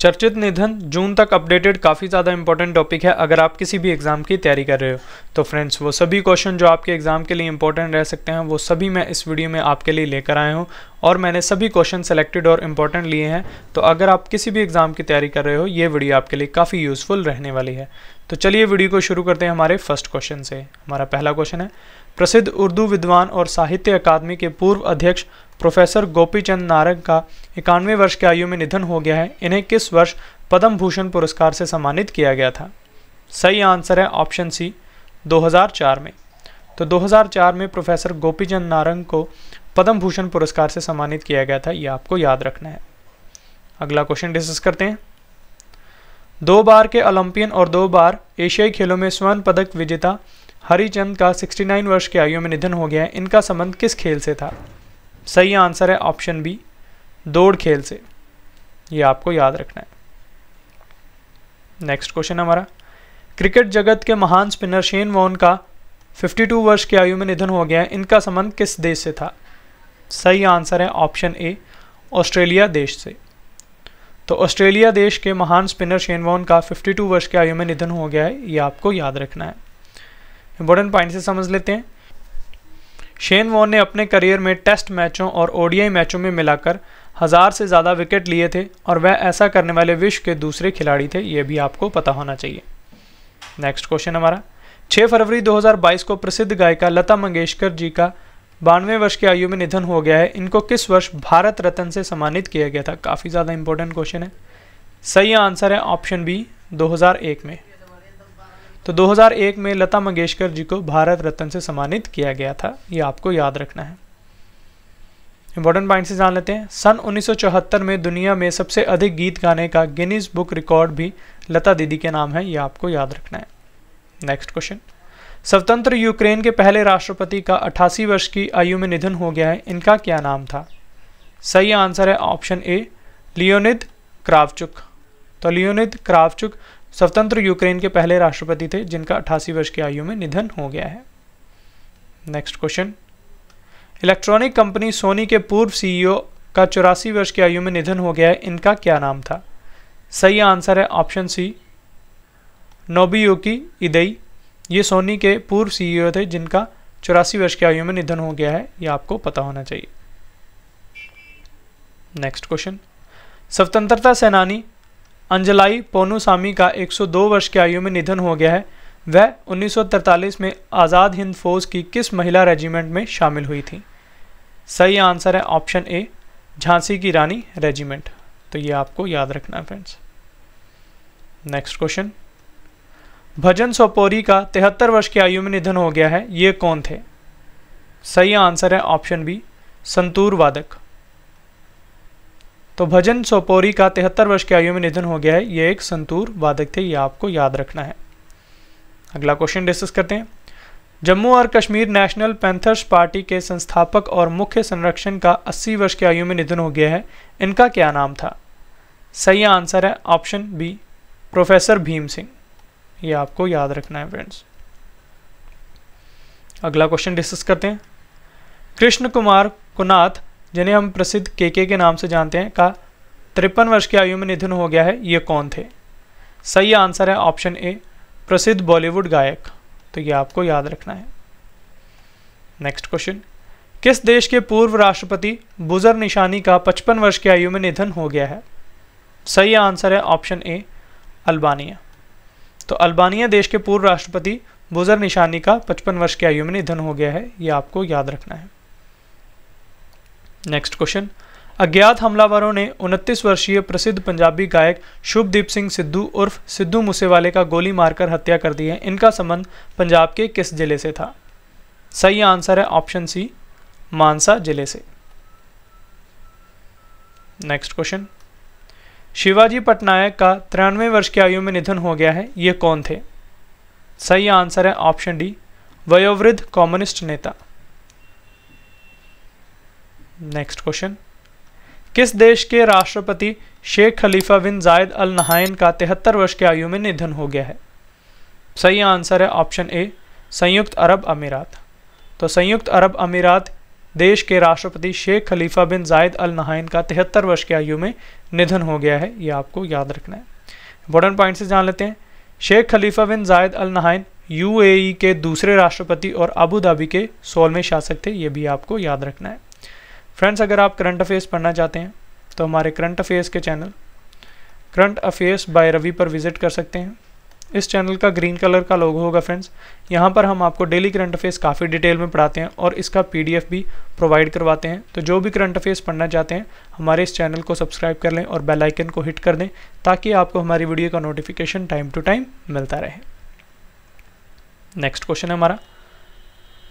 चर्चित निधन जून तक अपडेटेड काफ़ी ज़्यादा इंपॉर्टेंट टॉपिक है अगर आप किसी भी एग्ज़ाम की तैयारी कर रहे हो तो फ्रेंड्स वो सभी क्वेश्चन जो आपके एग्ज़ाम के लिए इंपॉर्टेंट रह सकते हैं वो सभी मैं इस वीडियो में आपके लिए लेकर आया हूँ और मैंने सभी क्वेश्चन सेलेक्टेड और इंपॉर्टेंट लिए हैं तो अगर आप किसी भी एग्ज़ाम की तैयारी कर रहे हो ये वीडियो आपके लिए काफ़ी यूज़फुल रहने वाली है तो चलिए वीडियो को शुरू करते हैं हमारे फर्स्ट क्वेश्चन से हमारा पहला क्वेश्चन है प्रसिद्ध उर्दू विद्वान और साहित्य अकादमी के पूर्व अध्यक्ष प्रोफेसर गोपी चंद नारंग का इक्यानवे वर्ष की आयु में निधन हो गया है इन्हें किस वर्ष पद्म भूषण पुरस्कार से सम्मानित किया गया था सही आंसर है ऑप्शन सी 2004 में तो 2004 में प्रोफेसर गोपीचंद नारंग को पद्म भूषण पुरस्कार से सम्मानित किया गया था ये आपको याद रखना है अगला क्वेश्चन डिस्कस करते हैं दो बार के ओलंपियन और दो बार एशियाई खेलों में स्वर्ण पदक विजेता हरिचंद का 69 वर्ष की आयु में निधन हो गया है इनका संबंध किस खेल से था सही आंसर है ऑप्शन बी दौड़ खेल से ये आपको याद रखना है नेक्स्ट क्वेश्चन हमारा क्रिकेट जगत के महान स्पिनर शेन वॉन का 52 वर्ष की आयु में निधन हो गया है इनका संबंध किस देश से था सही आंसर है ऑप्शन ए ऑस्ट्रेलिया देश से तो ऑस्ट्रेलिया देश के महान स्पिनर शेन वॉन का 52 वर्ष की आयु में निधन हो गया है ये आपको याद रखना है इंपॉर्टेंट पॉइंट से समझ लेते हैं शेन वॉन ने अपने करियर में टेस्ट मैचों और ओडीआई मैचों में मिलाकर हज़ार से ज़्यादा विकेट लिए थे और वह ऐसा करने वाले विश्व के दूसरे खिलाड़ी थे ये भी आपको पता होना चाहिए नेक्स्ट क्वेश्चन हमारा 6 फरवरी 2022 को प्रसिद्ध गायिका लता मंगेशकर जी का बानवे वर्ष की आयु में निधन हो गया है इनको किस वर्ष भारत रत्न से सम्मानित किया गया था काफ़ी ज़्यादा इंपॉर्टेंट क्वेश्चन है सही आंसर है ऑप्शन बी 2001 में तो 2001 में लता मंगेशकर जी को भारत रत्न से सम्मानित किया गया था ये आपको याद रखना है इंपॉर्टेंट पॉइंट से जान लेते हैं सन 1974 में दुनिया में सबसे अधिक गीत गाने का गिनीज बुक रिकॉर्ड भी लता दीदी के नाम है ये आपको याद रखना है नेक्स्ट क्वेश्चन स्वतंत्र यूक्रेन के पहले राष्ट्रपति का 88 वर्ष की आयु में निधन हो गया है इनका क्या नाम था सही आंसर है ऑप्शन ए लियोनिद क्रावचुक तो लियोनिद क्रावचुक स्वतंत्र यूक्रेन के पहले राष्ट्रपति थे जिनका अठासी वर्ष की आयु में निधन हो गया है next question electronic company Sony के पूर्व सीईओ e का चौरासी वर्ष की आयु में निधन हो गया है इनका क्या नाम था सही आंसर है ऑप्शन सी नोबियोकी इदई ये सोनी के पूर्व सीईओ e थे जिनका चौरासी वर्ष की आयु में निधन हो गया है ये आपको पता होना चाहिए नेक्स्ट क्वेश्चन स्वतंत्रता सेनानी अंजलाई पोनुसामी का 102 वर्ष की आयु में निधन हो गया है वह 1943 में आज़ाद हिंद फौज की किस महिला रेजिमेंट में शामिल हुई थी सही आंसर है ऑप्शन ए झांसी की रानी रेजिमेंट तो ये आपको याद रखना है friends next question Bhajan Sopori का तिहत्तर वर्ष की आयु में निधन हो गया है ये कौन थे सही आंसर है ऑप्शन बी संतूर वादक तो भजन सोपोरी का तिहत्तर वर्ष की आयु में निधन हो गया है ये एक संतूर वादक थे ये आपको याद रखना है अगला क्वेश्चन डिस्कस करते हैं जम्मू और कश्मीर नेशनल पैंथर्स पार्टी के संस्थापक और मुख्य संरक्षण का 80 वर्ष की आयु में निधन हो गया है इनका क्या नाम था सही आंसर है option B professor Bhim Singh ये आपको याद रखना है फ्रेंड्स अगला क्वेश्चन डिस्कस करते हैं कृष्ण कुमार कुनाथ जिन्हें हम प्रसिद्ध केके के नाम से जानते हैं का तिरपन वर्ष की आयु में निधन हो गया है ये कौन थे सही आंसर है ऑप्शन ए प्रसिद्ध बॉलीवुड गायक तो ये आपको याद रखना है नेक्स्ट क्वेश्चन किस देश के पूर्व राष्ट्रपति बुजर निशानी का पचपन वर्ष की आयु में निधन हो गया है सही आंसर है ऑप्शन ए अल्बानिया तो अल्बानिया देश के पूर्व राष्ट्रपति बुजर निशानी का पचपन वर्ष की आयु में निधन हो गया है ये आपको याद रखना है नेक्स्ट क्वेश्चन अज्ञात हमलावरों ने 29 वर्षीय प्रसिद्ध पंजाबी गायक शुभदीप सिंह सिद्धू उर्फ सिद्धू मूसेवाले का गोली मारकर हत्या कर दी है इनका संबंध पंजाब के किस जिले से था सही आंसर है ऑप्शन सी मानसा जिले से नेक्स्ट क्वेश्चन शिवाजी पटनायक का तिरानवे वर्ष की आयु में निधन हो गया है ये कौन थे सही आंसर है ऑप्शन डी वयोवृद्ध कम्युनिस्ट नेता नेक्स्ट क्वेश्चन किस देश के राष्ट्रपति शेख खलीफा बिन जायद अल नहायन का तिहत्तर वर्ष की आयु में निधन हो गया है सही आंसर है ऑप्शन ए संयुक्त अरब अमीरात तो संयुक्त अरब अमीरात देश के राष्ट्रपति शेख खलीफा बिन जायद अल नहायन का तिहत्तर वर्ष की आयु में निधन हो गया है ये आपको याद रखना है इंपॉर्टेंट पॉइंट से जान लेते हैं शेख खलीफा बिन जायद अल नहायन यू के दूसरे राष्ट्रपति और अबू धाबी के सोलहवें शासक थे ये भी आपको याद रखना है फ्रेंड्स अगर आप करंट अफेयर्स पढ़ना चाहते हैं तो हमारे करंट अफेयर्स के channel current affairs by Ravi पर विजिट कर सकते हैं इस चैनल का ग्रीन कलर का लोगो होगा फ्रेंड्स यहाँ पर हम आपको डेली करंट अफेयर्स काफ़ी डिटेल में पढ़ाते हैं और इसका पीडीएफ भी प्रोवाइड करवाते हैं तो जो भी करंट अफेयर्स पढ़ना चाहते हैं हमारे इस चैनल को सब्सक्राइब कर लें और बेल आइकन को हिट कर दें ताकि आपको हमारी वीडियो का नोटिफिकेशन टाइम टू टाइम मिलता रहे नेक्स्ट क्वेश्चन है हमारा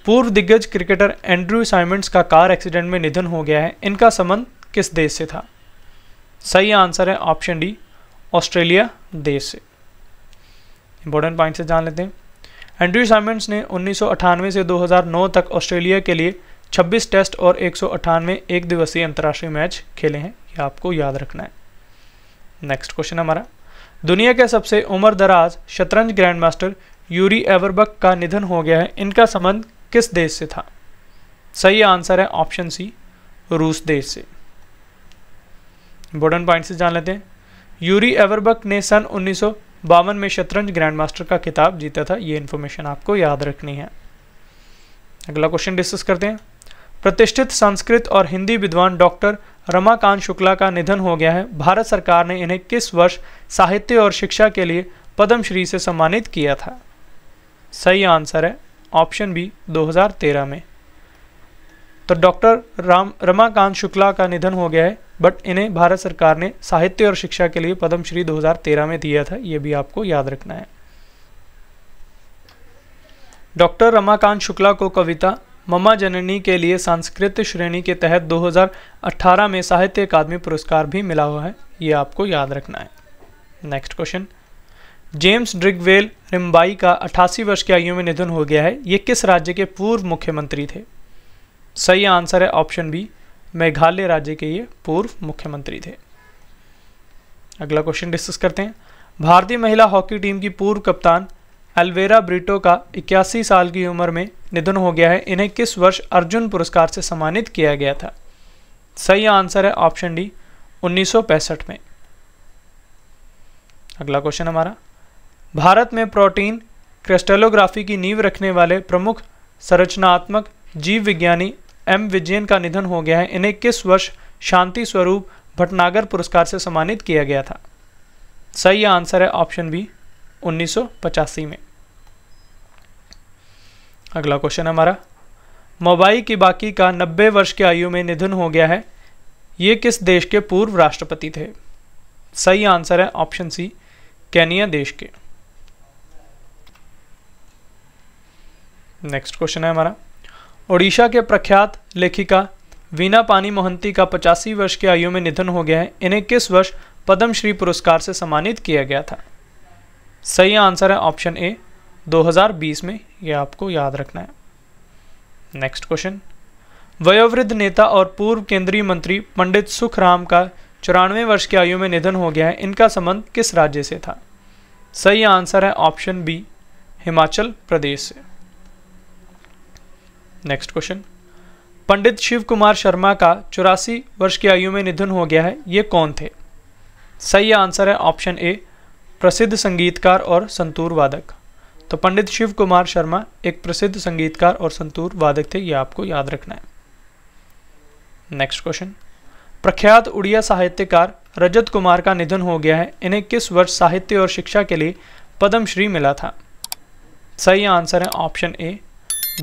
पूर्व दिग्गज क्रिकेटर एंड्रू साइमंड्स का कार एक्सीडेंट में निधन हो गया है इनका संबंध किस देश से था सही आंसर है ऑप्शन डी ऑस्ट्रेलिया देश से इंपॉर्टेंट पॉइंट से जान लेते हैं एंड्रयू साइमंड्स ने उन्नीस से 2009 तक ऑस्ट्रेलिया के लिए 26 टेस्ट और एक सौ एक दिवसीय अंतर्राष्ट्रीय मैच खेले हैं ये आपको याद रखना है नेक्स्ट क्वेश्चन हमारा दुनिया के सबसे उम्र दराज शतरंज ग्रैंड मास्टर यूरी एवरबक का निधन हो गया है इनका संबंध किस देश से था सही आंसर है ऑप्शन सी रूस देश से इंपॉर्टेंट पॉइंट से जान लेते हैं यूरी एवरबक ने सन उन्नीस में शतरंज ग्रैंड मास्टर का किताब जीता था ये इन्फॉर्मेशन आपको याद रखनी है अगला क्वेश्चन डिस्कस करते हैं प्रतिष्ठित संस्कृत और हिंदी विद्वान डॉक्टर रमाकांत शुक्ला का निधन हो गया है भारत सरकार ने इन्हें किस वर्ष साहित्य और शिक्षा के लिए पद्मश्री से सम्मानित किया था सही आंसर है ऑप्शन बी 2013 में तो डॉक्टर राम रमाकांत शुक्ला का निधन हो गया है बट इन्हें भारत सरकार ने साहित्य और शिक्षा के लिए पद्मश्री 2013 में दिया था ये भी आपको याद रखना है डॉक्टर रमाकांत शुक्ला को कविता ममा जननी के लिए सांस्कृत श्रेणी के तहत 2018 में साहित्य अकादमी पुरस्कार भी मिला हुआ है ये आपको याद रखना है नेक्स्ट क्वेश्चन जेम्स ड्रिगवेल रिम्बाई का 88 वर्ष की आयु में निधन हो गया है ये किस राज्य के पूर्व मुख्यमंत्री थे सही आंसर है ऑप्शन बी मेघालय राज्य के ये पूर्व मुख्यमंत्री थे अगला क्वेश्चन डिस्कस करते हैं भारतीय महिला हॉकी टीम की पूर्व कप्तान एलवेरा ब्रिटो का इक्यासी साल की उम्र में निधन हो गया है इन्हें किस वर्ष अर्जुन पुरस्कार से सम्मानित किया गया था सही आंसर है ऑप्शन डी 1965 में अगला क्वेश्चन हमारा भारत में प्रोटीन क्रिस्टलोग्राफी की नींव रखने वाले प्रमुख संरचनात्मक जीव विज्ञानी एम विजयन का निधन हो गया है इन्हें किस वर्ष शांति स्वरूप भटनागर पुरस्कार से सम्मानित किया गया था सही आंसर है ऑप्शन बी उन्नीस में अगला क्वेश्चन हमारा मोबाई की बाकी का 90 वर्ष की आयु में निधन हो गया है ये किस देश के पूर्व राष्ट्रपति थे सही आंसर है ऑप्शन सी कैनिया देश के नेक्स्ट क्वेश्चन है हमारा ओडिशा के प्रख्यात लेखिका वीना पानी मोहंती का पचासी वर्ष की आयु में निधन हो गया है इन्हें किस वर्ष पद्मश्री पुरस्कार से सम्मानित किया गया था सही आंसर है ऑप्शन ए 2020 में यह आपको याद रखना है नेक्स्ट क्वेश्चन वयोवृद्ध नेता और पूर्व केंद्रीय मंत्री पंडित सुखराम का चौरानवे वर्ष की आयु में निधन हो गया है इनका संबंध किस राज्य से था सही आंसर है ऑप्शन बी हिमाचल प्रदेश से नेक्स्ट क्वेश्चन पंडित शिव कुमार शर्मा का चौरासी वर्ष की आयु में निधन हो गया है ये कौन थे सही आंसर है ऑप्शन ए प्रसिद्ध संगीतकार और संतूर वादक तो पंडित शिव कुमार शर्मा एक प्रसिद्ध संगीतकार और संतूर वादक थे ये आपको याद रखना है नेक्स्ट क्वेश्चन प्रख्यात उड़िया साहित्यकार रजत कुमार का निधन हो गया है इन्हें किस वर्ष साहित्य और शिक्षा के लिए पद्मश्री मिला था सही आंसर है ऑप्शन ए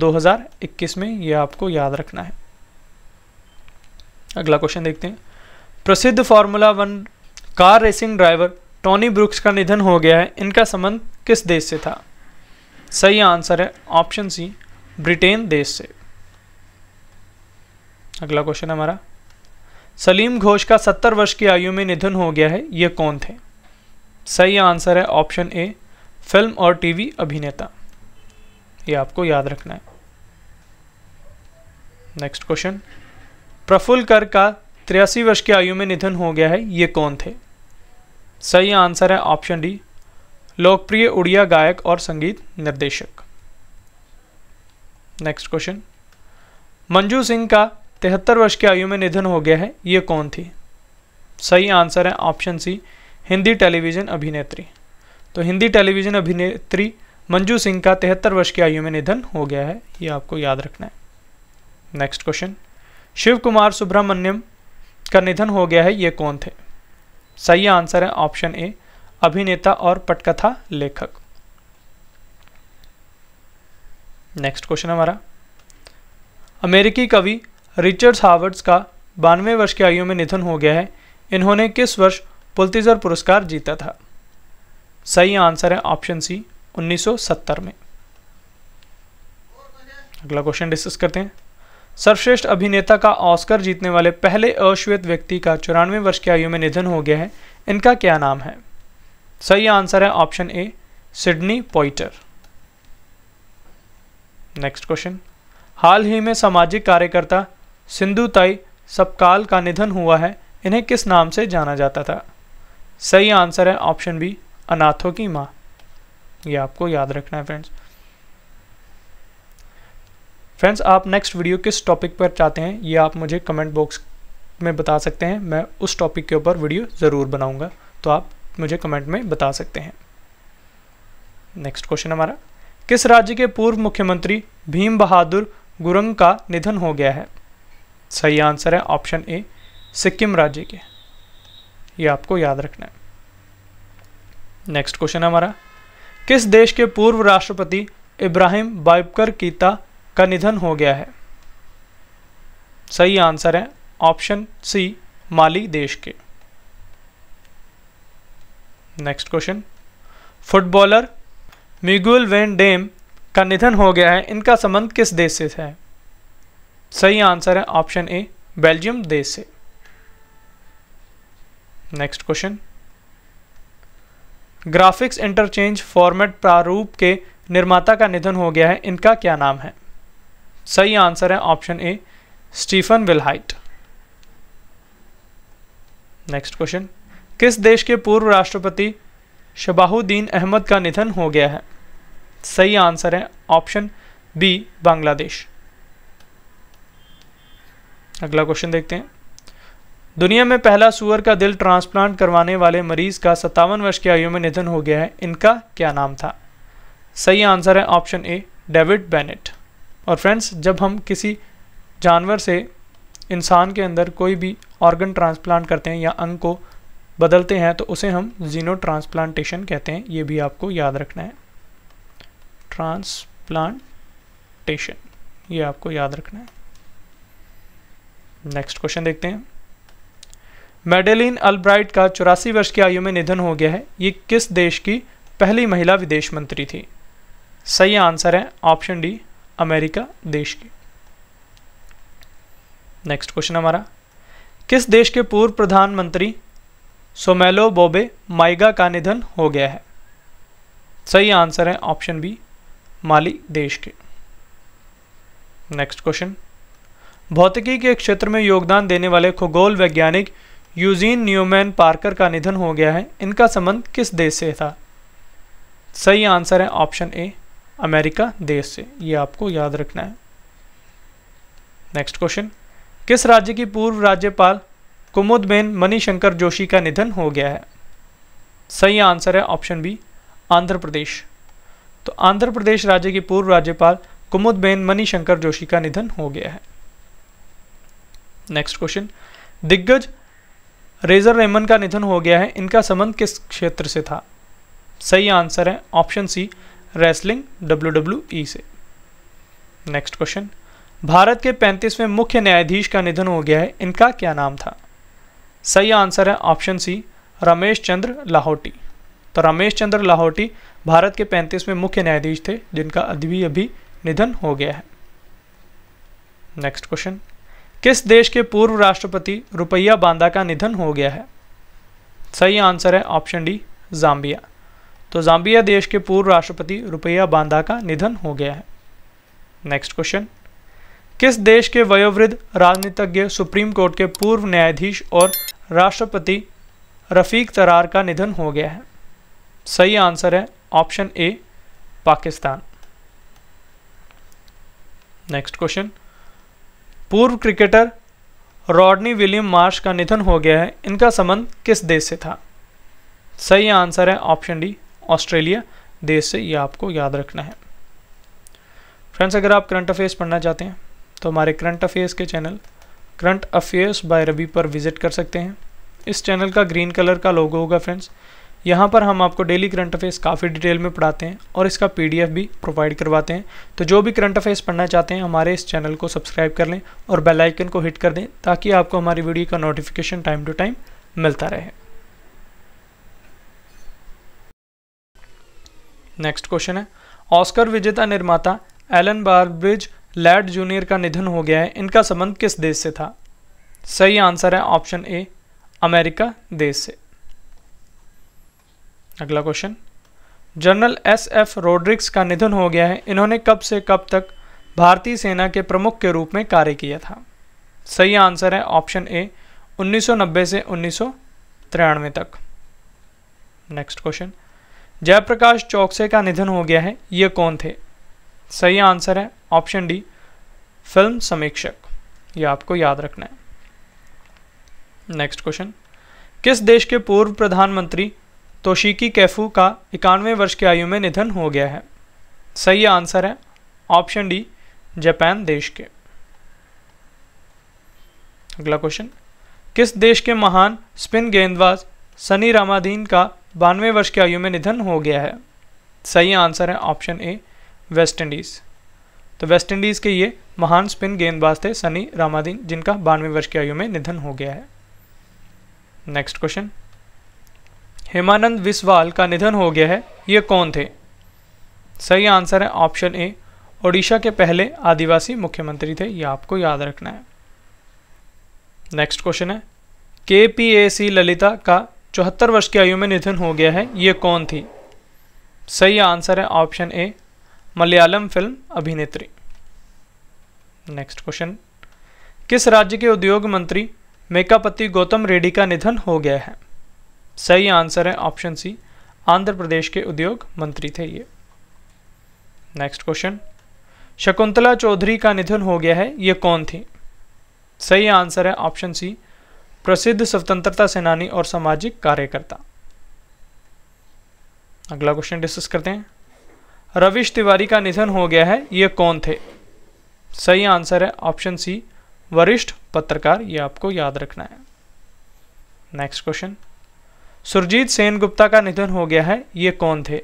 2021 में यह आपको याद रखना है अगला क्वेश्चन देखते हैं प्रसिद्ध formula one car racing driver Tony Brooks का निधन हो गया है इनका संबंध किस देश से था सही आंसर है ऑप्शन सी ब्रिटेन देश से अगला क्वेश्चन हमारा सलीम घोष का सत्तर वर्ष की आयु में निधन हो गया है ये कौन थे सही आंसर है ऑप्शन ए फिल्म और टीवी अभिनेता ये आपको याद रखना है नेक्स्ट क्वेश्चन प्रफुल्ल कर का तिरासी वर्ष की आयु में निधन हो गया है ये कौन थे सही आंसर है ऑप्शन डी लोकप्रिय उड़िया गायक और संगीत निर्देशक नेक्स्ट क्वेश्चन मंजू सिंह का तिहत्तर वर्ष की आयु में निधन हो गया है ये कौन थी सही आंसर है ऑप्शन सी हिंदी टेलीविज़न अभिनेत्री तो हिंदी टेलीविज़न अभिनेत्री मंजू सिंह का तिहत्तर वर्ष की आयु में निधन हो गया है ये आपको याद रखना है नेक्स्ट क्वेश्चन शिव कुमार सुब्रमण्यम का निधन हो गया है ये कौन थे सही आंसर है ऑप्शन ए अभिनेता और पटकथा लेखक नेक्स्ट क्वेश्चन हमारा अमेरिकी कवि रिचर्ड हावर्ड्स का बानवे वर्ष की आयु में निधन हो गया है इन्होंने किस वर्ष पुलतीजर पुरस्कार जीता था सही आंसर है ऑप्शन सी 1970 में अगला क्वेश्चन डिस्कस करते हैं सर्वश्रेष्ठ अभिनेता का ऑस्कर जीतने वाले पहले अश्वेत व्यक्ति का चौरानवे वर्ष की आयु में निधन हो गया है इनका क्या नाम है सही आंसर है option A Sidney Poitier next question हाल ही में सामाजिक कार्यकर्ता सिंधुताई सपकाल का निधन हुआ है इन्हें किस नाम से जाना जाता था सही आंसर है ऑप्शन बी अनाथों की माँ ये आपको याद रखना है फ्रेंड्स फ्रेंड्स आप नेक्स्ट वीडियो किस टॉपिक पर चाहते हैं ये आप मुझे कमेंट बॉक्स में बता सकते हैं मैं उस टॉपिक के ऊपर वीडियो ज़रूर बनाऊंगा तो आप मुझे कमेंट में बता सकते हैं नेक्स्ट क्वेश्चन हमारा किस राज्य के पूर्व मुख्यमंत्री भीम बहादुर गुरंग का निधन हो गया है सही आंसर है ऑप्शन ए सिक्किम राज्य के ये आपको याद रखना है नेक्स्ट क्वेश्चन हमारा किस देश के पूर्व राष्ट्रपति इब्राहिम बाइबकर कीता का निधन हो गया है सही आंसर है ऑप्शन सी माली देश के next question footballer Miguel van Damme का निधन हो गया है इनका संबंध किस देश से है सही आंसर है ऑप्शन ए बेल्जियम देश से next question graphics interchange format प्रारूप के निर्माता का निधन हो गया है इनका क्या नाम है सही आंसर है option A Stephen Wilhite next question किस देश के पूर्व राष्ट्रपति शबाहुद्दीन अहमद का निधन हो गया है सही आंसर है ऑप्शन बी बांग्लादेश अगला क्वेश्चन देखते हैं दुनिया में पहला सुअर का दिल ट्रांसप्लांट करवाने वाले मरीज का सत्तावन वर्ष की आयु में निधन हो गया है इनका क्या नाम था सही आंसर है ऑप्शन ए डेविड बेनेट और फ्रेंड्स जब हम किसी जानवर से इंसान के अंदर कोई भी ऑर्गन ट्रांसप्लांट करते हैं या अंग को बदलते हैं तो उसे हम जीनो ट्रांसप्लांटेशन कहते हैं ये भी आपको याद रखना है ट्रांसप्लांटेशन ये आपको याद रखना है नेक्स्ट क्वेश्चन देखते हैं मेडेलिन अल्ब्राइट का चौरासी वर्ष की आयु में निधन हो गया है ये किस देश की पहली महिला विदेश मंत्री थी सही आंसर है ऑप्शन डी अमेरिका देश की नेक्स्ट क्वेश्चन हमारा किस देश के पूर्व प्रधानमंत्री सोमेलो बोबे माइगा का निधन हो गया है सही आंसर है ऑप्शन बी माली देश के नेक्स्ट क्वेश्चन भौतिकी के क्षेत्र में योगदान देने वाले खगोल वैज्ञानिक यूजीन न्यूमैन पार्कर का निधन हो गया है इनका संबंध किस देश से था सही आंसर है ऑप्शन ए अमेरिका देश से ये आपको याद रखना है नेक्स्ट क्वेश्चन किस राज्य की पूर्व राज्यपाल कुमुदबेन मणिशंकर जोशी का निधन हो गया है सही आंसर है ऑप्शन बी आंध्र प्रदेश तो आंध्र प्रदेश राज्य की पूर्व राज्यपाल कुमुदबेन मणिशंकर जोशी का निधन हो गया है नेक्स्ट क्वेश्चन दिग्गज रेजर रेमन का निधन हो गया है इनका संबंध किस क्षेत्र से था सही आंसर है ऑप्शन सी रेसलिंग डब्ल्यू से नेक्स्ट क्वेश्चन भारत के 35वें मुख्य न्यायाधीश का निधन हो गया है इनका क्या नाम था सही आंसर है ऑप्शन सी रमेश चंद्र लाहौटी तो रमेश चंद्र लाहौटी भारत के 35वें मुख्य न्यायाधीश थे जिनका अभी अभी निधन हो गया है नेक्स्ट क्वेश्चन किस देश के पूर्व राष्ट्रपति रुपया बांदा का निधन हो गया है सही आंसर है ऑप्शन डी जाम्बिया तो जाम्बिया देश के पूर्व राष्ट्रपति रुपया बांदा का निधन हो गया है नेक्स्ट क्वेश्चन किस देश के वयोवृद्ध राजनीतिज्ञ सुप्रीम कोर्ट के पूर्व न्यायाधीश और राष्ट्रपति रफीक तरार का निधन हो गया है सही आंसर है option A Pakistan next question पूर्व क्रिकेटर रॉडनी विलियम मार्श का निधन हो गया है इनका संबंध किस देश से था सही आंसर है ऑप्शन डी ऑस्ट्रेलिया देश से ये आपको याद रखना है फ्रेंड्स अगर आप करंट अफेयर्स पढ़ना चाहते हैं तो हमारे करंट अफेयर्स के channel current affairs by Ravi पर विजिट कर सकते हैं इस चैनल का ग्रीन कलर का लोगो होगा फ्रेंड्स यहाँ पर हम आपको डेली करंट अफेयर्स काफ़ी डिटेल में पढ़ाते हैं और इसका पीडीएफ भी प्रोवाइड करवाते हैं तो जो भी करंट अफेयर्स पढ़ना चाहते हैं हमारे इस चैनल को सब्सक्राइब कर लें और बेल आइकन को हिट कर दें ताकि आपको हमारी वीडियो का नोटिफिकेशन टाइम टू टाइम मिलता रहे नेक्स्ट क्वेश्चन है ऑस्कर विजेता निर्माता एलन बारब्रिज लैड जूनियर का निधन हो गया है इनका संबंध किस देश से था सही आंसर है ऑप्शन ए अमेरिका देश से अगला question general S F Rodrigues का निधन हो गया है इन्होंने कब से कब तक भारतीय सेना के प्रमुख के रूप में कार्य किया था सही आंसर है ऑप्शन ए 1990 से उन्नीस तक नेक्स्ट क्वेश्चन जयप्रकाश चौकसे का निधन हो गया है ये कौन थे सही आंसर है ऑप्शन डी फिल्म समीक्षक ये आपको याद रखना है नेक्स्ट क्वेश्चन किस देश के पूर्व प्रधानमंत्री तोशिकी कैफू का इक्यानवे वर्ष की आयु में निधन हो गया है सही आंसर है ऑप्शन डी जापान देश के अगला क्वेश्चन किस देश के महान स्पिन गेंदबाज सनी रामादीन का बानवे वर्ष की आयु में निधन हो गया है सही आंसर है ऑप्शन ए वेस्ट इंडीज़ तो वेस्ट इंडीज़ के ये महान स्पिन गेंदबाज थे सनी रामादीन जिनका बानवे वर्ष की आयु में निधन हो गया है नेक्स्ट क्वेश्चन हेमानंद विस्वाल का निधन हो गया है ये कौन थे सही आंसर है ऑप्शन ए ओडिशा के पहले आदिवासी मुख्यमंत्री थे ये आपको याद रखना है नेक्स्ट क्वेश्चन है के पी ए सी ललिता का चौहत्तर वर्ष की आयु में निधन हो गया है ये कौन थी सही आंसर है ऑप्शन ए मलयालम फिल्म अभिनेत्री नेक्स्ट क्वेश्चन किस राज्य के उद्योग मंत्री मेकापति गौतम रेड्डी का निधन हो गया है सही आंसर है ऑप्शन सी आंध्र प्रदेश के उद्योग मंत्री थे ये नेक्स्ट क्वेश्चन शकुंतला चौधरी का निधन हो गया है ये कौन थी सही आंसर है ऑप्शन सी प्रसिद्ध स्वतंत्रता सेनानी और सामाजिक कार्यकर्ता अगला क्वेश्चन डिस्कस करते हैं रविश तिवारी का निधन हो गया है ये कौन थे सही आंसर है ऑप्शन सी वरिष्ठ पत्रकार ये आपको याद रखना है नेक्स्ट क्वेश्चन सुरजीत सेन गुप्ता का निधन हो गया है ये कौन थे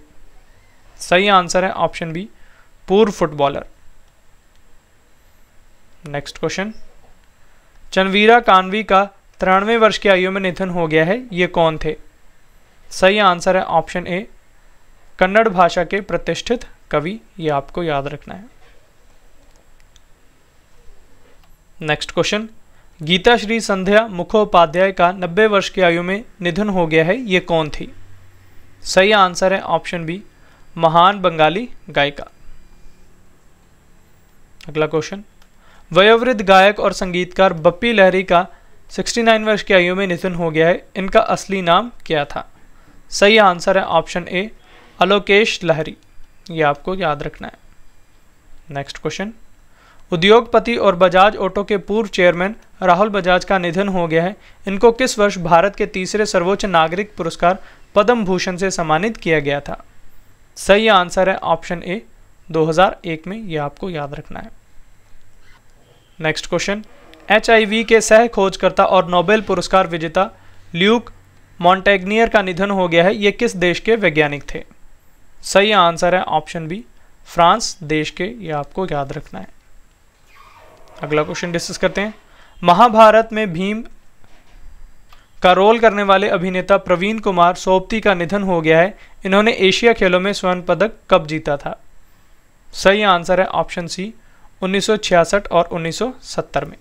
सही आंसर है ऑप्शन बी पूर्व footballer next question Chanveera Kanavi का तिरानवे वर्ष की आयु में निधन हो गया है ये कौन थे सही आंसर है ऑप्शन ए कन्नड़ भाषा के प्रतिष्ठित कवि ये आपको याद रखना है नेक्स्ट क्वेश्चन गीता श्री संध्या मुखोपाध्याय का 90 वर्ष की आयु में निधन हो गया है ये कौन थी सही आंसर है ऑप्शन बी महान बंगाली गायिका अगला क्वेश्चन वयोवृद्ध गायक और संगीतकार बप्पी लहरी का 69 वर्ष की आयु में निधन हो गया है इनका असली नाम क्या था सही आंसर है ऑप्शन ए अलोकेश लहरी ये आपको याद रखना है नेक्स्ट क्वेश्चन उद्योगपति और बजाज ऑटो के पूर्व चेयरमैन राहुल बजाज का निधन हो गया है इनको किस वर्ष भारत के तीसरे सर्वोच्च नागरिक पुरस्कार पद्म भूषण से सम्मानित किया गया था सही आंसर है ऑप्शन ए 2001 में यह आपको याद रखना है नेक्स्ट क्वेश्चन एच के सह खोजकर्ता और नोबेल पुरस्कार विजेता ल्यूक मॉन्टेग्नियर का निधन हो गया है ये किस देश के वैज्ञानिक थे सही आंसर है ऑप्शन बी फ्रांस देश के ये आपको याद रखना है अगला क्वेश्चन डिस्कस करते हैं महाभारत में भीम का रोल करने वाले अभिनेता प्रवीण कुमार सोपती का निधन हो गया है इन्होंने एशिया खेलों में स्वर्ण पदक कब जीता था सही आंसर है ऑप्शन सी 1966 और 1970 में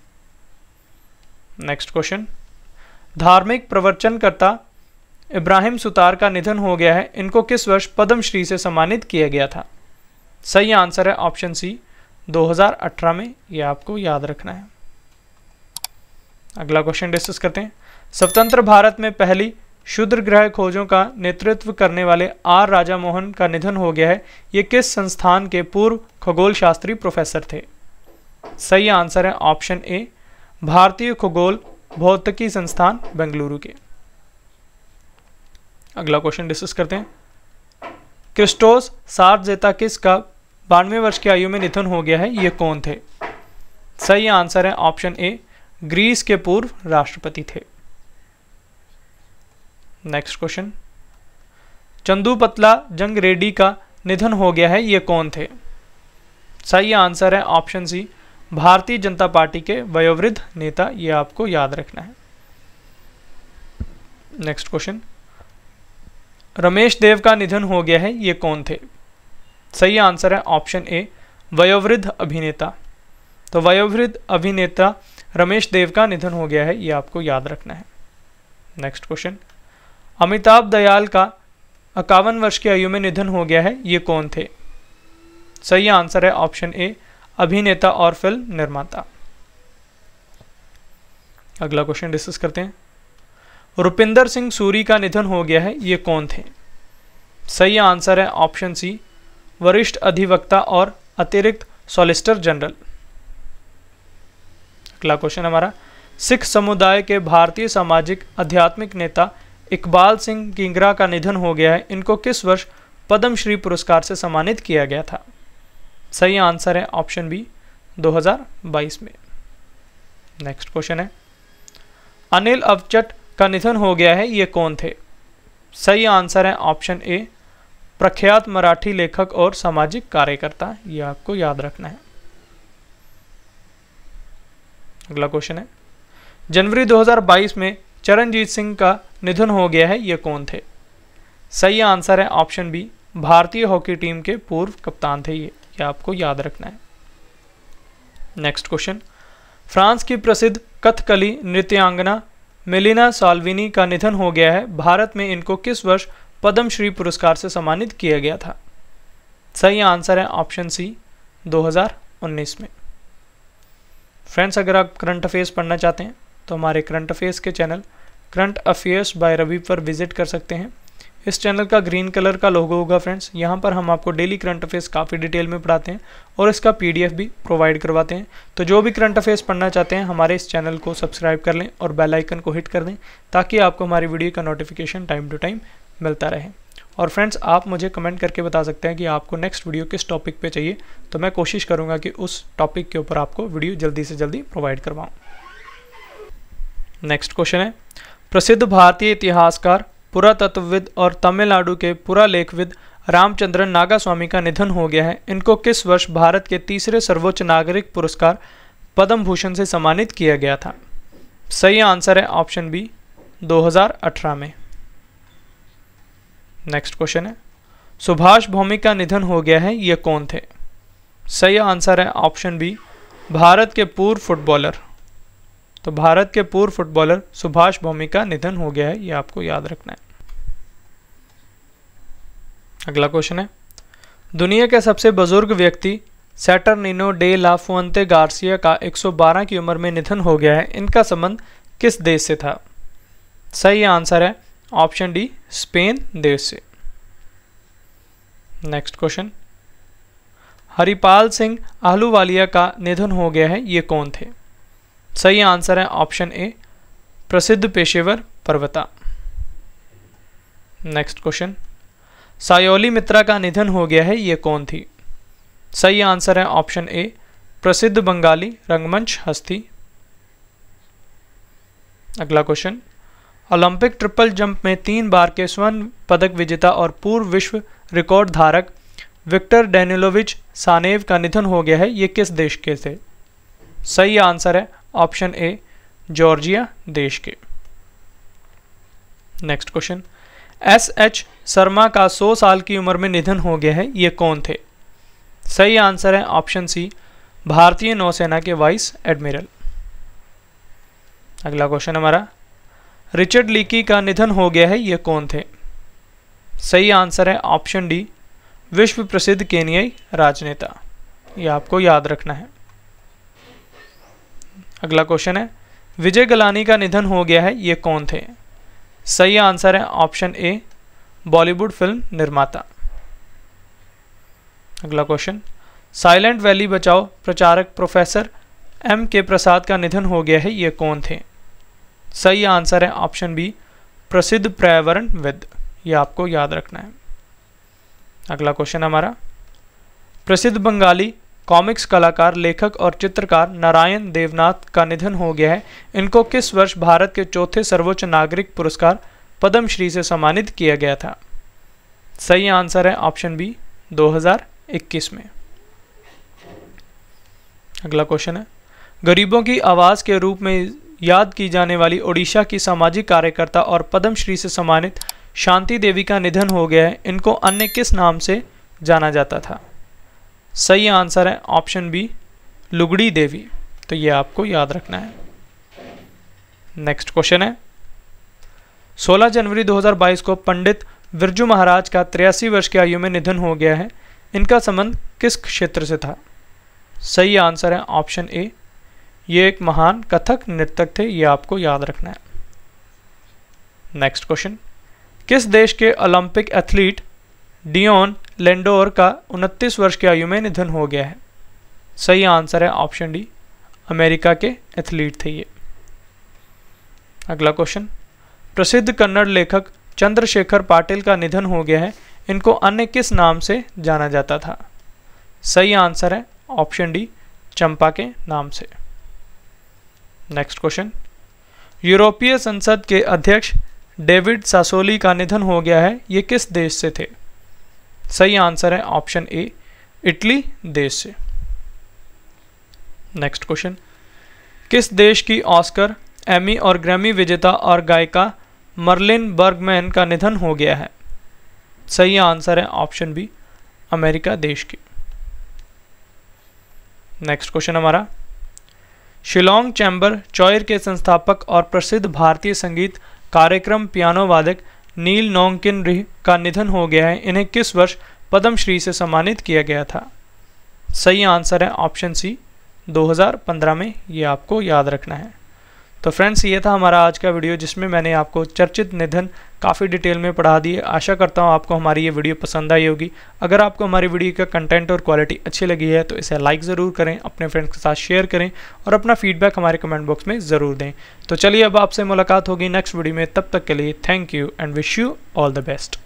नेक्स्ट क्वेश्चन धार्मिक प्रवचनकर्ता इब्राहिम सुतार का निधन हो गया है इनको किस वर्ष पद्मश्री से सम्मानित किया गया था सही आंसर है ऑप्शन सी 2018 में ये आपको याद रखना है अगला क्वेश्चन डिस्कस करते हैं स्वतंत्र भारत में पहली शुद्र ग्रह खोजों का नेतृत्व करने वाले आर राजा मोहन का निधन हो गया है ये किस संस्थान के पूर्व खगोल शास्त्री प्रोफेसर थे सही आंसर है ऑप्शन ए भारतीय खगोल भौतिकी संस्थान बेंगलुरु के अगला क्वेश्चन डिस्कस करते हैं क्रिस्टोस सार्जेता का बानवे वर्ष की आयु में निधन हो गया है ये कौन थे सही आंसर है ऑप्शन ए ग्रीस के पूर्व राष्ट्रपति थे नेक्स्ट क्वेश्चन चंदू पतला जंग रेड्डी का निधन हो गया है ये कौन थे सही आंसर है ऑप्शन सी भारतीय जनता पार्टी के वयोवृद्ध नेता ये आपको याद रखना है नेक्स्ट क्वेश्चन रमेश देव का निधन हो गया है ये कौन थे सही आंसर है ऑप्शन ए वयोवृद्ध अभिनेता तो वयोवृद्ध अभिनेता रमेश देव का निधन हो गया है ये आपको याद रखना है नेक्स्ट क्वेश्चन अमिताभ दयाल का इक्यावन वर्ष की आयु में निधन हो गया है ये कौन थे सही आंसर है ऑप्शन ए अभिनेता और फिल्म निर्माता अगला क्वेश्चन डिस्कस करते हैं रुपिंदर सिंह सूरी का निधन हो गया है ये कौन थे सही आंसर है ऑप्शन सी वरिष्ठ अधिवक्ता और अतिरिक्त सॉलिसिटर जनरल अगला क्वेश्चन हमारा सिख समुदाय के भारतीय सामाजिक आध्यात्मिक नेता इकबाल सिंह किंगरा का निधन हो गया है इनको किस वर्ष पद्मश्री पुरस्कार से सम्मानित किया गया था सही आंसर है ऑप्शन बी 2022 में नेक्स्ट क्वेश्चन है अनिल अवचट का निधन हो गया है ये कौन थे सही आंसर है ऑप्शन ए प्रख्यात मराठी लेखक और सामाजिक कार्यकर्ता ये आपको याद रखना है अगला क्वेश्चन है जनवरी 2022 में चरणजीत सिंह का निधन हो गया है ये कौन थे सही आंसर है ऑप्शन बी भारतीय हॉकी टीम के पूर्व कप्तान थे ये ये आपको याद रखना है नेक्स्ट क्वेश्चन फ्रांस की प्रसिद्ध कथकली नृत्यांगना मेलिना साल्विनी का निधन हो गया है भारत में इनको किस वर्ष पद्मश्री पुरस्कार से सम्मानित किया गया था सही आंसर है ऑप्शन सी 2019 में फ्रेंड्स अगर आप करंट अफेयर्स पढ़ना चाहते हैं तो हमारे करंट अफेयर्स के channel current affairs by Ravi पर विजिट कर सकते हैं इस चैनल का ग्रीन कलर का लोगो होगा फ्रेंड्स यहाँ पर हम आपको डेली करंट अफेयर्स काफ़ी डिटेल में पढ़ाते हैं और इसका पी भी प्रोवाइड करवाते हैं तो जो भी करंट अफेयर्स पढ़ना चाहते हैं हमारे इस चैनल को सब्सक्राइब कर लें और बेलाइकन को हिट कर दें ताकि आपको हमारी वीडियो का नोटिफिकेशन टाइम टू टाइम मिलता रहे और फ्रेंड्स आप मुझे कमेंट करके बता सकते हैं कि आपको नेक्स्ट वीडियो किस टॉपिक पे चाहिए तो मैं कोशिश करूँगा कि उस टॉपिक के ऊपर आपको वीडियो जल्दी से जल्दी प्रोवाइड करवाऊँ नेक्स्ट क्वेश्चन है प्रसिद्ध भारतीय इतिहासकार पुरातत्वविद और तमिलनाडु के पुरालेखविद रामचंद्रन नागास्वामी का निधन हो गया है इनको किस वर्ष भारत के तीसरे सर्वोच्च नागरिक पुरस्कार पद्म भूषण से सम्मानित किया गया था सही आंसर है ऑप्शन बी 2018 में नेक्स्ट क्वेश्चन है सुभाष भौमिक का निधन हो गया है ये कौन थे सही आंसर है ऑप्शन बी भारत के पूर्व फुटबॉलर तो भारत के पूर्व फुटबॉलर सुभाष भौमिक का निधन हो गया है ये आपको याद रखना है अगला क्वेश्चन है दुनिया के सबसे बुजुर्ग व्यक्ति सैटरनिनो डे लाफुअते गार्सिया का 112 की उम्र में निधन हो गया है इनका संबंध किस देश से था सही आंसर है ऑप्शन डी स्पेन देश से नेक्स्ट क्वेश्चन हरिपाल सिंह आहलूवालिया का निधन हो गया है ये कौन थे सही आंसर है ऑप्शन ए प्रसिद्ध पेशेवर पर्वता नेक्स्ट क्वेश्चन सायोली मित्रा का निधन हो गया है ये कौन थी सही आंसर है ऑप्शन ए प्रसिद्ध बंगाली रंगमंच हस्ती अगला क्वेश्चन ओलंपिक ट्रिपल जंप में तीन बार के स्वर्ण पदक विजेता और पूर्व विश्व रिकॉर्ड धारक विक्टर डेनिलोविच सानेव का निधन हो गया है ये किस देश के थे सही आंसर है ऑप्शन ए जॉर्जिया देश के next question S H Sharma का 100 साल की उम्र में निधन हो गया है ये कौन थे सही आंसर है ऑप्शन सी भारतीय नौसेना के वाइस एडमिरल अगला क्वेश्चन हमारा रिचर्ड लीकी का निधन हो गया है ये कौन थे सही आंसर है ऑप्शन डी विश्व प्रसिद्ध केनियाई राजनेता ये आपको याद रखना है अगला क्वेश्चन है विजय गलानी का निधन हो गया है ये कौन थे सही आंसर है ऑप्शन ए बॉलीवुड फिल्म निर्माता अगला क्वेश्चन साइलेंट वैली बचाओ प्रचारक प्रोफेसर एम के प्रसाद का निधन हो गया है ये कौन थे सही आंसर है ऑप्शन बी प्रसिद्ध पर्यावरण विद ये आपको याद रखना है अगला क्वेश्चन हमारा प्रसिद्ध बंगाली कॉमिक्स कलाकार लेखक और चित्रकार नारायण देवनाथ का निधन हो गया है इनको किस वर्ष भारत के चौथे सर्वोच्च नागरिक पुरस्कार पद्मश्री से सम्मानित किया गया था सही आंसर है ऑप्शन बी 2021 में अगला क्वेश्चन है गरीबों की आवाज़ के रूप में याद की जाने वाली ओडिशा की सामाजिक कार्यकर्ता और पद्मश्री से सम्मानित शांति देवी का निधन हो गया है इनको अन्य किस नाम से जाना जाता था सही आंसर है ऑप्शन बी लुगड़ी देवी तो ये आपको याद रखना है नेक्स्ट क्वेश्चन है 16 जनवरी 2022 को पंडित बिरजू महाराज का तिरासी वर्ष की आयु में निधन हो गया है इनका संबंध किस क्षेत्र से था सही आंसर है ऑप्शन ए ये एक महान कथक नृतक थे ये आपको याद रखना है नेक्स्ट क्वेश्चन किस देश के ओलंपिक एथलीट डियोन लेंडोर का 29 वर्ष की आयु में निधन हो गया है सही आंसर है ऑप्शन डी अमेरिका के एथलीट थे ये अगला क्वेश्चन प्रसिद्ध कन्नड़ लेखक चंद्रशेखर पाटिल का निधन हो गया है इनको अन्य किस नाम से जाना जाता था सही आंसर है ऑप्शन डी चंपा के नाम से नेक्स्ट क्वेश्चन यूरोपीय संसद के अध्यक्ष डेविड सासोली का निधन हो गया है ये किस देश से थे सही आंसर है ऑप्शन ए इटली देश से नेक्स्ट क्वेश्चन किस देश की ऑस्कर एमी और ग्रैमी विजेता और गायिका मर्लिन बर्गमैन का निधन हो गया है सही आंसर है ऑप्शन बी अमेरिका देश की नेक्स्ट क्वेश्चन हमारा शिलोंग चैम्बर चॉयर के संस्थापक और प्रसिद्ध भारतीय संगीत कार्यक्रम पियानो वादक नील नोंगकिन रिह का निधन हो गया है इन्हें किस वर्ष पद्मश्री से सम्मानित किया गया था सही आंसर है ऑप्शन सी 2015 में ये आपको याद रखना है तो फ्रेंड्स ये था हमारा आज का वीडियो जिसमें मैंने आपको चर्चित निधन काफ़ी डिटेल में पढ़ा दी आशा करता हूँ आपको हमारी ये वीडियो पसंद आई होगी अगर आपको हमारी वीडियो का कंटेंट और क्वालिटी अच्छी लगी है तो इसे लाइक ज़रूर करें अपने फ्रेंड्स के साथ शेयर करें और अपना फीडबैक हमारे कमेंट बॉक्स में ज़रूर दें तो चलिए अब आपसे मुलाकात होगी नेक्स्ट वीडियो में तब तक के लिए thank you and wish you all the best